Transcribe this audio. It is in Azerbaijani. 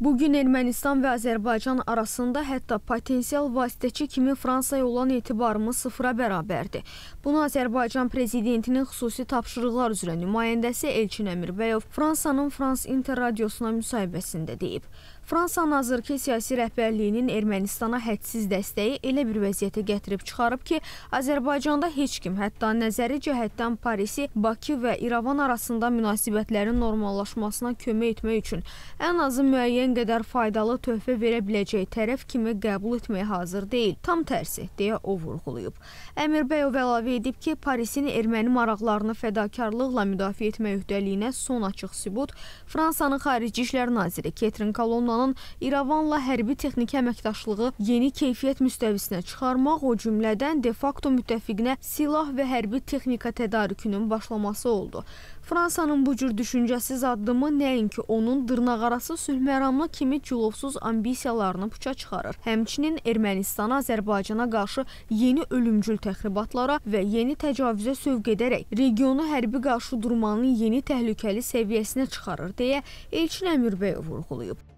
Bu gün Ermənistan və Azərbaycan arasında hətta potensial vasitəçi kimi Fransaya olan etibarımız sıfıra bərabərdir. Bunu Azərbaycan prezidentinin xüsusi tapşırıqlar üzrə nümayəndəsi Elçin Əmirbəyev Fransanın Frans Inter radiosuna müsahibəsində deyib. Fransanın hazırki siyasi rəhbərliyinin Ermənistana hədsiz dəstəyi elə bir vəziyyətə gətirib çıxarıb ki, Azərbaycanda heç kim, hətta nəzəri cəhətdən Parisi, Bakı və İrəvan arasında münasibətlərin normallaşmasına kömək etmək üçün ən azı müəyyən müəyyən qədər faydalı töhfə verə biləcək tərəf kimi qəbul etməyə hazır deyil. Tam tərsi, deyə o vurğulayıb. Əmirbəyov əlavə edib ki, Parisin erməni maraqlarını fədakarlıqla müdafiə etmək öhdəliyinə son açıq sübut Fransanın Xarici İşlər Naziri Ketrin Kalonnanın İravanla hərbi texniki əməkdaşlığı yeni keyfiyyət müstəvisinə çıxarmaq, o cümlədən de-facto müttəfiqinə silah və hərbi texnika tədarükünün başlaması oldu. Fransanın bu cür düşüncəsiz addımı nəinki onun dırnaqarası sülhməramlı doğma kimi cülovsuz ambisiyalarını puça çıxarır. Həmçinin Ermənistana, Azərbaycana qarşı yeni ölümcül təxribatlara və yeni təcavüzə sövq edərək regionu hərbi qarşı durmanın yeni təhlükəli səviyyəsinə çıxarır deyə Elçin Əmirbəyov vurğulayıb.